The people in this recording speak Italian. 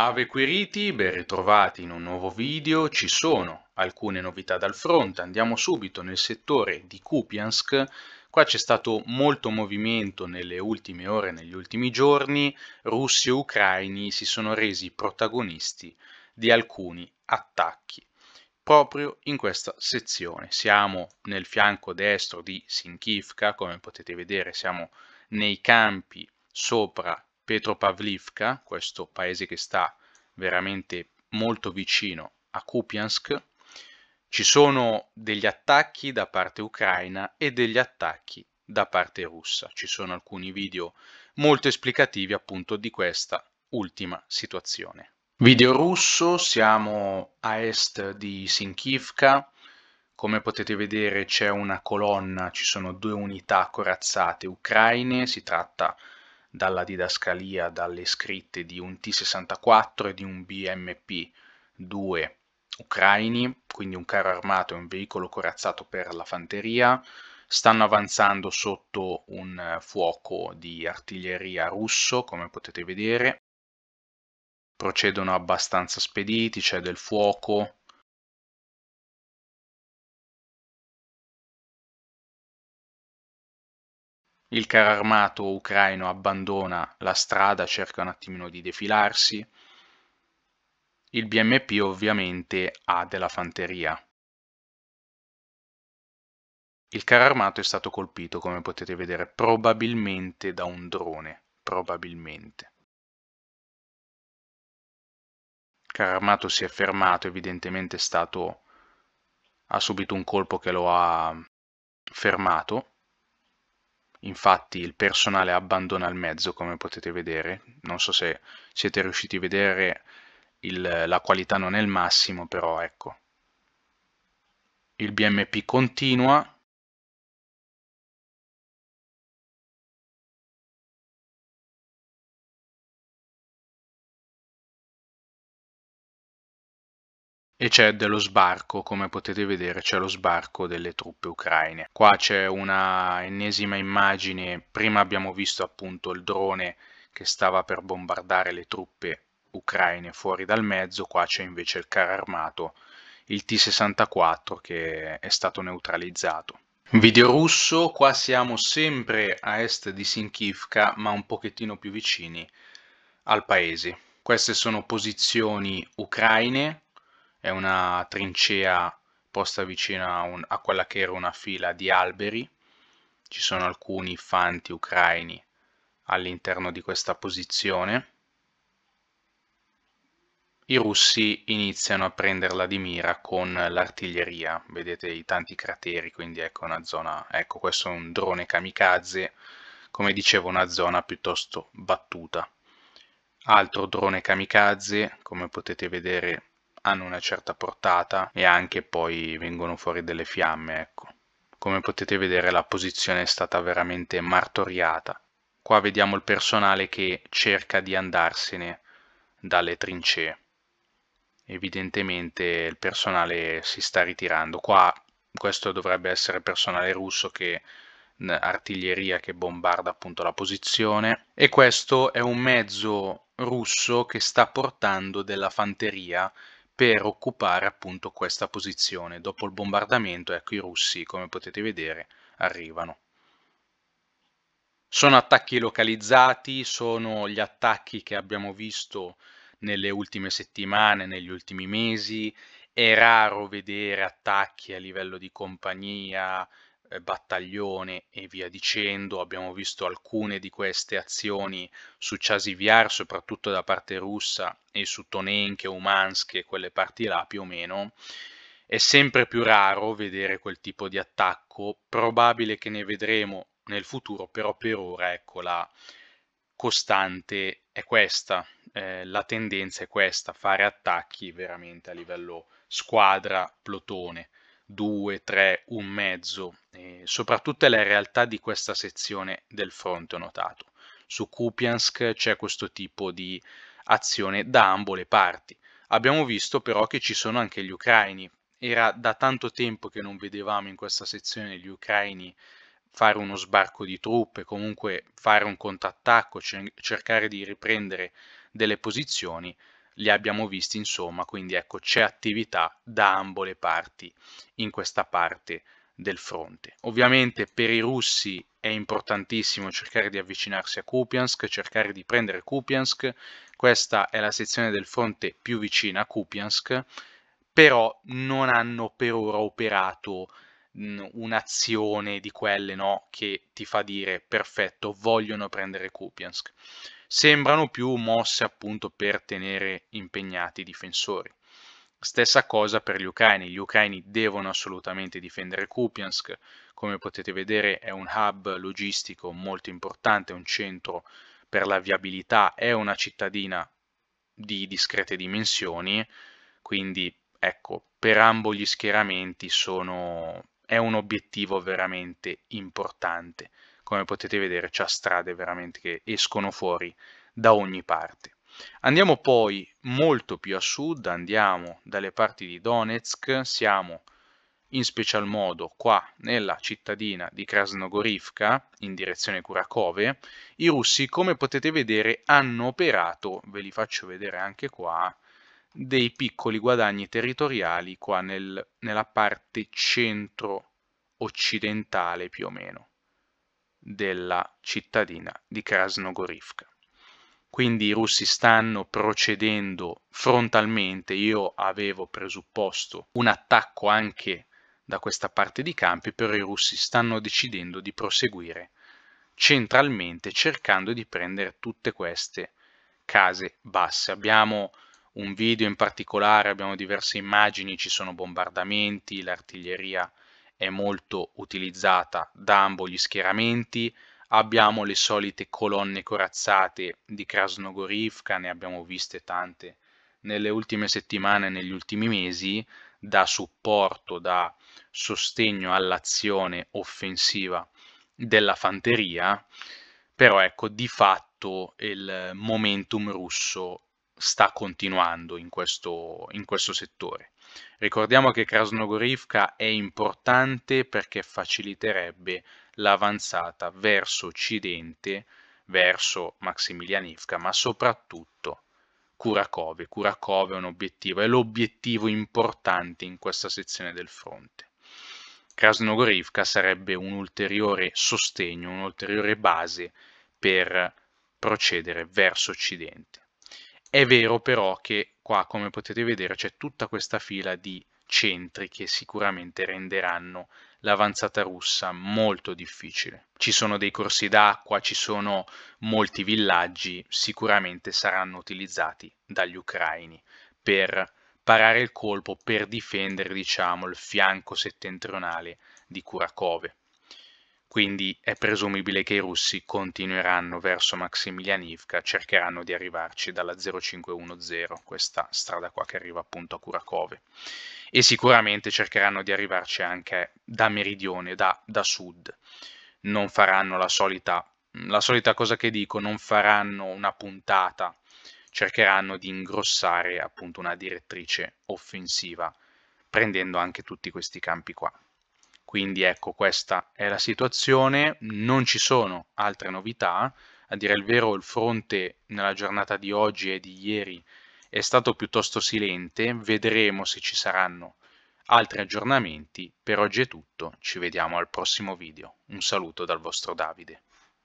Ave Quiriti, ben ritrovati in un nuovo video, ci sono alcune novità dal fronte, andiamo subito nel settore di Kupiansk, qua c'è stato molto movimento nelle ultime ore, negli ultimi giorni, russi e ucraini si sono resi protagonisti di alcuni attacchi proprio in questa sezione. Siamo nel fianco destro di Sinkivka, come potete vedere siamo nei campi sopra Petropavlivka, questo paese che sta veramente molto vicino a Kupiansk, ci sono degli attacchi da parte ucraina e degli attacchi da parte russa. Ci sono alcuni video molto esplicativi appunto di questa ultima situazione. Video russo, siamo a est di Sinkivka, come potete vedere c'è una colonna, ci sono due unità corazzate ucraine, si tratta di dalla didascalia, dalle scritte di un T-64 e di un BMP-2 ucraini, quindi un carro armato e un veicolo corazzato per la fanteria, stanno avanzando sotto un fuoco di artiglieria russo, come potete vedere. Procedono abbastanza spediti, c'è del fuoco, Il carro armato ucraino abbandona la strada, cerca un attimino di defilarsi. Il BMP ovviamente ha della fanteria. Il carro armato è stato colpito, come potete vedere, probabilmente da un drone. Probabilmente. Il carro armato si è fermato, evidentemente è stato... ha subito un colpo che lo ha fermato. Infatti il personale abbandona il mezzo, come potete vedere. Non so se siete riusciti a vedere, il, la qualità non è il massimo, però ecco. Il BMP continua E c'è dello sbarco, come potete vedere c'è lo sbarco delle truppe ucraine. Qua c'è una ennesima immagine, prima abbiamo visto appunto il drone che stava per bombardare le truppe ucraine fuori dal mezzo, qua c'è invece il carro armato, il T-64 che è stato neutralizzato. Video russo, qua siamo sempre a est di Sinkivka, ma un pochettino più vicini al paese. Queste sono posizioni ucraine, è una trincea posta vicino a, un, a quella che era una fila di alberi. Ci sono alcuni fanti ucraini all'interno di questa posizione. I russi iniziano a prenderla di mira con l'artiglieria, vedete i tanti crateri, quindi ecco una zona, ecco questo è un drone kamikaze, come dicevo una zona piuttosto battuta. Altro drone kamikaze, come potete vedere hanno una certa portata e anche poi vengono fuori delle fiamme, ecco. Come potete vedere la posizione è stata veramente martoriata. Qua vediamo il personale che cerca di andarsene dalle trincee. Evidentemente il personale si sta ritirando. Qua questo dovrebbe essere personale russo che artiglieria che bombarda appunto la posizione e questo è un mezzo russo che sta portando della fanteria per occupare appunto questa posizione. Dopo il bombardamento, ecco i russi, come potete vedere, arrivano. Sono attacchi localizzati, sono gli attacchi che abbiamo visto nelle ultime settimane, negli ultimi mesi. È raro vedere attacchi a livello di compagnia, eh, Battaglione e via dicendo. Abbiamo visto alcune di queste azioni su Chasiviar, soprattutto da parte russa, e su Tonenche, Umansk e quelle parti là più o meno. È sempre più raro vedere quel tipo di attacco, probabile che ne vedremo nel futuro, però per ora ecco la costante è questa, eh, la tendenza è questa, fare attacchi veramente a livello squadra, plotone. 2, 3, un mezzo, eh, soprattutto è la realtà di questa sezione del fronte ho notato. Su Kupiansk c'è questo tipo di azione da ambo le parti. Abbiamo visto però che ci sono anche gli ucraini. Era da tanto tempo che non vedevamo in questa sezione gli ucraini fare uno sbarco di truppe, comunque fare un contrattacco, cercare di riprendere delle posizioni li abbiamo visti insomma, quindi ecco c'è attività da ambo le parti in questa parte del fronte. Ovviamente per i russi è importantissimo cercare di avvicinarsi a Kupiansk, cercare di prendere Kupiansk, questa è la sezione del fronte più vicina a Kupiansk, però non hanno per ora operato un'azione di quelle no, che ti fa dire perfetto, vogliono prendere Kupiansk sembrano più mosse appunto per tenere impegnati i difensori. Stessa cosa per gli ucraini, gli ucraini devono assolutamente difendere Kupiansk, come potete vedere è un hub logistico molto importante, un centro per la viabilità, è una cittadina di discrete dimensioni, quindi ecco, per ambo gli schieramenti sono... è un obiettivo veramente importante come potete vedere c'è strade veramente che escono fuori da ogni parte. Andiamo poi molto più a sud, andiamo dalle parti di Donetsk, siamo in special modo qua nella cittadina di Krasnogorivka in direzione Kurakove, i russi come potete vedere hanno operato, ve li faccio vedere anche qua, dei piccoli guadagni territoriali qua nel, nella parte centro occidentale più o meno della cittadina di Krasnogorivka. Quindi i russi stanno procedendo frontalmente, io avevo presupposto un attacco anche da questa parte di campi, però i russi stanno decidendo di proseguire centralmente cercando di prendere tutte queste case basse. Abbiamo un video in particolare, abbiamo diverse immagini, ci sono bombardamenti, l'artiglieria è molto utilizzata da ambo gli schieramenti, abbiamo le solite colonne corazzate di Krasnogorivka, ne abbiamo viste tante nelle ultime settimane e negli ultimi mesi, da supporto, da sostegno all'azione offensiva della fanteria, però ecco di fatto il eh, momentum russo sta continuando in questo, in questo settore. Ricordiamo che Krasnogorivka è importante perché faciliterebbe l'avanzata verso occidente, verso Maximilianivka, ma soprattutto Kurakove. Kurakove è un obiettivo, è l'obiettivo importante in questa sezione del fronte. Krasnogorivka sarebbe un ulteriore sostegno, un'ulteriore base per procedere verso occidente. È vero però che qua, come potete vedere, c'è tutta questa fila di centri che sicuramente renderanno l'avanzata russa molto difficile. Ci sono dei corsi d'acqua, ci sono molti villaggi, sicuramente saranno utilizzati dagli ucraini per parare il colpo, per difendere diciamo, il fianco settentrionale di Kurakove quindi è presumibile che i russi continueranno verso Maximilianivka, cercheranno di arrivarci dalla 0510, questa strada qua che arriva appunto a Kurakove, e sicuramente cercheranno di arrivarci anche da meridione, da, da sud. Non faranno la solita, la solita cosa che dico, non faranno una puntata, cercheranno di ingrossare appunto una direttrice offensiva, prendendo anche tutti questi campi qua. Quindi ecco, questa è la situazione, non ci sono altre novità, a dire il vero il fronte nella giornata di oggi e di ieri è stato piuttosto silente, vedremo se ci saranno altri aggiornamenti, per oggi è tutto, ci vediamo al prossimo video, un saluto dal vostro Davide.